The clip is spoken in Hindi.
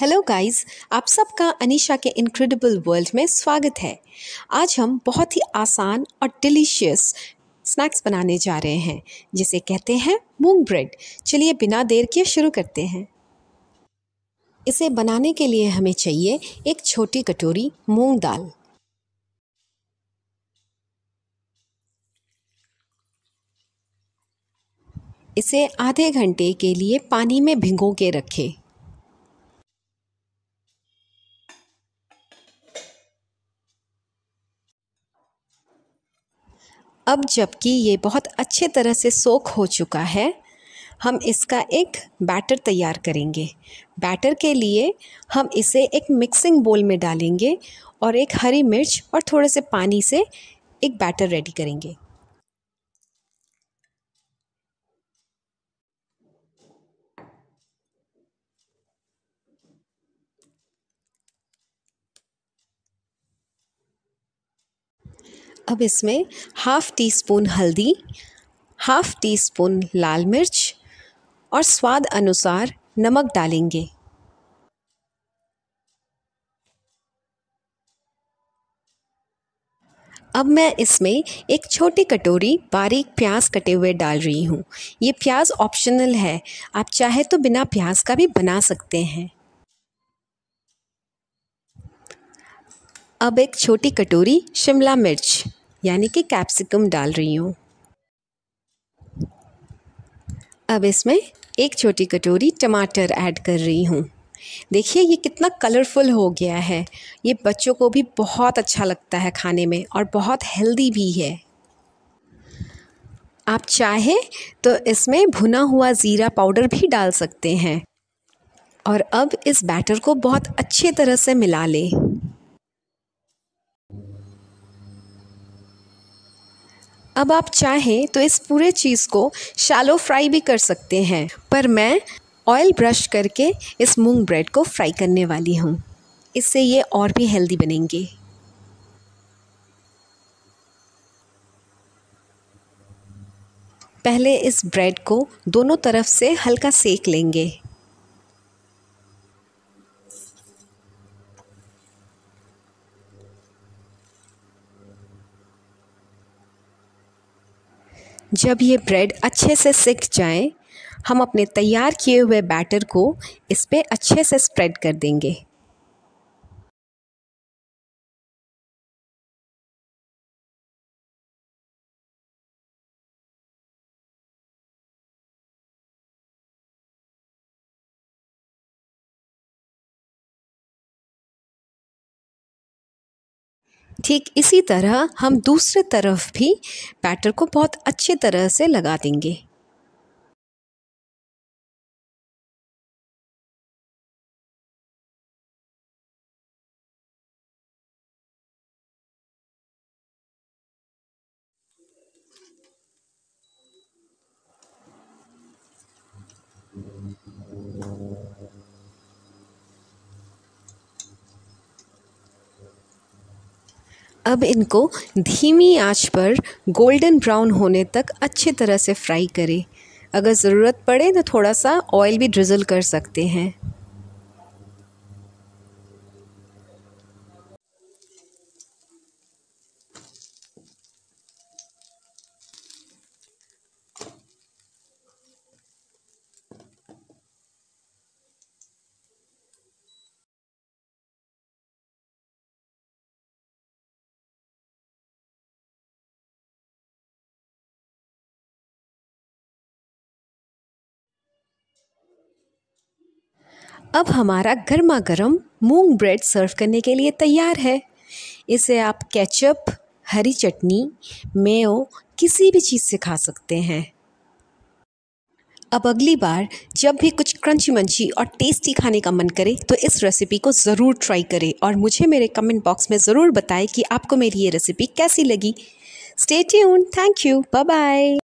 हेलो गाइस आप सबका अनीशा के इनक्रेडिबल वर्ल्ड में स्वागत है आज हम बहुत ही आसान और डिलीशियस स्नैक्स बनाने जा रहे हैं जिसे कहते हैं मूंग ब्रेड चलिए बिना देर के शुरू करते हैं इसे बनाने के लिए हमें चाहिए एक छोटी कटोरी मूंग दाल इसे आधे घंटे के लिए पानी में भिगो के रखें अब जबकि ये बहुत अच्छे तरह से सोख हो चुका है हम इसका एक बैटर तैयार करेंगे बैटर के लिए हम इसे एक मिक्सिंग बोल में डालेंगे और एक हरी मिर्च और थोड़े से पानी से एक बैटर रेडी करेंगे अब इसमें हाफ़ टी स्पून हल्दी हाफ़ टी स्पून लाल मिर्च और स्वाद अनुसार नमक डालेंगे अब मैं इसमें एक छोटी कटोरी बारीक प्याज कटे हुए डाल रही हूँ ये प्याज ऑप्शनल है आप चाहे तो बिना प्याज का भी बना सकते हैं अब एक छोटी कटोरी शिमला मिर्च यानी कि कैप्सिकम डाल रही हूँ अब इसमें एक छोटी कटोरी टमाटर ऐड कर रही हूँ देखिए ये कितना कलरफुल हो गया है ये बच्चों को भी बहुत अच्छा लगता है खाने में और बहुत हेल्दी भी है आप चाहे तो इसमें भुना हुआ ज़ीरा पाउडर भी डाल सकते हैं और अब इस बैटर को बहुत अच्छे तरह से मिला लें अब आप चाहें तो इस पूरे चीज़ को शैलो फ्राई भी कर सकते हैं पर मैं ऑयल ब्रश करके इस मूंग ब्रेड को फ्राई करने वाली हूँ इससे ये और भी हेल्दी बनेंगे पहले इस ब्रेड को दोनों तरफ से हल्का सेक लेंगे जब ये ब्रेड अच्छे से सिक जाए हम अपने तैयार किए हुए बैटर को इस पर अच्छे से स्प्रेड कर देंगे ठीक इसी तरह हम दूसरे तरफ भी बैटर को बहुत अच्छे तरह से लगा देंगे अब इनको धीमी आंच पर गोल्डन ब्राउन होने तक अच्छी तरह से फ्राई करें अगर ज़रूरत पड़े तो थोड़ा सा ऑयल भी ड्रिज़ल कर सकते हैं अब हमारा गर्मा गर्म मूंग ब्रेड सर्व करने के लिए तैयार है इसे आप केचप हरी चटनी मेयो किसी भी चीज़ से खा सकते हैं अब अगली बार जब भी कुछ क्रंची मंची और टेस्टी खाने का मन करे तो इस रेसिपी को ज़रूर ट्राई करें और मुझे मेरे कमेंट बॉक्स में ज़रूर बताएं कि आपको मेरी ये रेसिपी कैसी लगी stay tune thank you bye bye